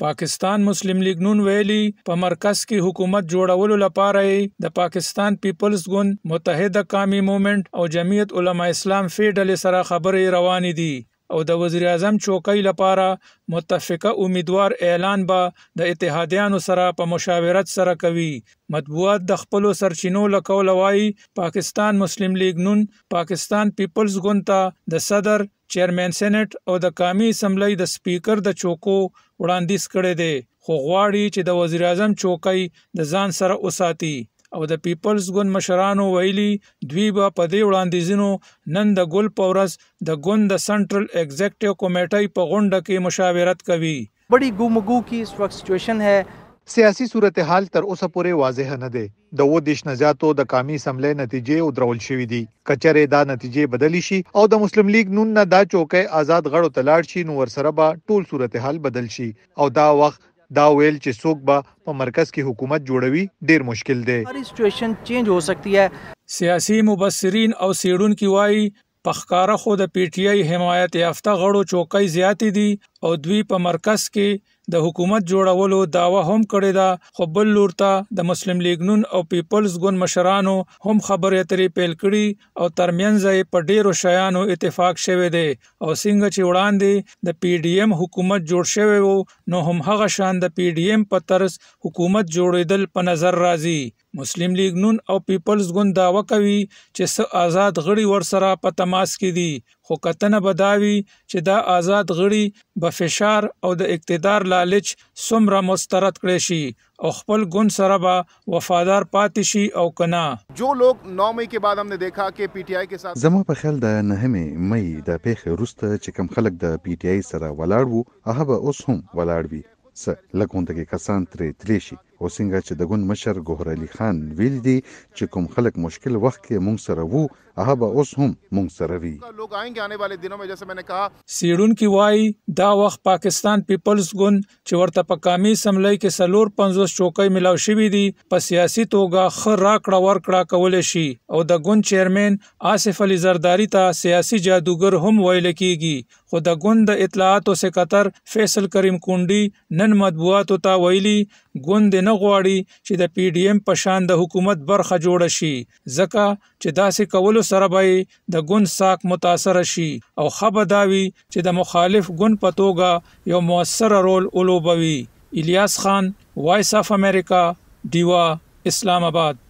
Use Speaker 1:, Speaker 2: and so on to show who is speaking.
Speaker 1: پاکستان مسلم لیگ نون ویلي په مرکز کې حکومت جوړولو لپاره د پاکستان پیپلز ګوند متحده قومي موومېنټ او جمعیت علما اسلام فیډل سره خبرې روانې دي او د وزیر اعظم چوکۍ لپاره متفقه امیدوار اعلان به د اتحادیانو سره په مشاورت سره کوي مطبوعات د خپل سرچینو لکول وای پاکستان مسلم لیگ نون پاکستان پیپلز ګوند د صدر چیرمن سېنات او د قومي اسمبلی د سپیکر د چوکو وړاندیز کړي دي خو غواړي چې د وزیر اعظم چوکۍ د ځان سره وساتي او د پیپلز ګوند مشرانو ویلي دوی به په دې وړاندیزونو نن د ګل پورس د ګوند د سنټرل ایگزیکټیو کمیټې په غونډه کې مشاورت کوي بڑی ګومګو کی اس وخت سچویشن ہے سیاسي صورتحال تر اوسه پورې
Speaker 2: واضح نه دی د و دیش نزاتو د قامي سملې نتیجې او درول شوې دي کچره دا نتیجې بدلی شي او د مسلم لیگ نون نه دا چوکې آزاد غړو تلاړ شي نو ورسره به ټول صورتحال بدل شي او دا وخت دا ویل چې څوک به په مرکز کې حکومت جوړوي ډیر مشکل دی
Speaker 1: سټیشن چینج هو سکتی ہے سیاسي مبصرین او سیډون کی وایي پخکاره خو د پی ټی آی حمایت یافته غړو چوکۍ زیاتې دي او دوی په مرکز کې د حکومت جوړولو داوا هم کړې ده خو بل لور ته د مسلم لیگ نون او پیپلز ګوند مشرانو هم خبرې اترې پیل کړې او ترمنځ یې په ډیرو شایانو اتفاق شوه دی او څنګه چې وړاندې د پی ډی ایم حکومت جوړ شوی وو نو هم هغه شان د پی ډی ایم په ترس حکومت جوړېدل په نظر راځي مسلم لیگ نون او پیپلز ګوند داوا کوي چې س آزاد غړي ورسره په تماس کې دي خو کتنه بداوي چې دا آزاد غړي په فشار او د اقتدار لالچ سمره مسترد کړي شي او خپل ګوند سره به وفادار پاتې شي او کنا
Speaker 2: جو لوګ 9 مئی کې بعد हमने देखा کې پی ټ آی کې ساتھ
Speaker 3: زما په خیال د 9 مئی د پیښې وروسته چې کم خلک د پی ټ آی سره ولاړ وو هغه به اوس هم ولاړ وي څه لګون دغه کسان ترې تلې شي او څنګه چې د ګوند مشر ګوهر علي خان ویل دي چې کوم خلک مشکل وخت کې مونږ سره وو هغه به اوس هم مونږ سره وي
Speaker 2: لوګ آئیں گے آنے والے دنوں میں جیسے میں نے کہا
Speaker 1: سیډون کې وای دا وخت پاکستان پیپلز ګوند چې ورته په کامی سملای کې سلور 50 چوکۍ ملاو شوې دي په سیاسي توګه خر راکړه ورکړه کول شي او د ګوند چیرمن آصف علي زرداری ته سیاسي جادوګر هم ویل کیږي خو د ګوند اطلاعات او سکتر فیصل کریم کونډي نن مطبوعاتو ته ویلي ګوند نه غواړي چې د پی ډی ایم په شان د حکومت برخه جوړ شي ځکه چې داسې کول سره به د ګوند ساک متاثر شي او خبر داوي چې د مخالف ګوند په توګه یو موثر رول ولوبوي الیاس خان وایس اف امریکا دیوا اسلام آباد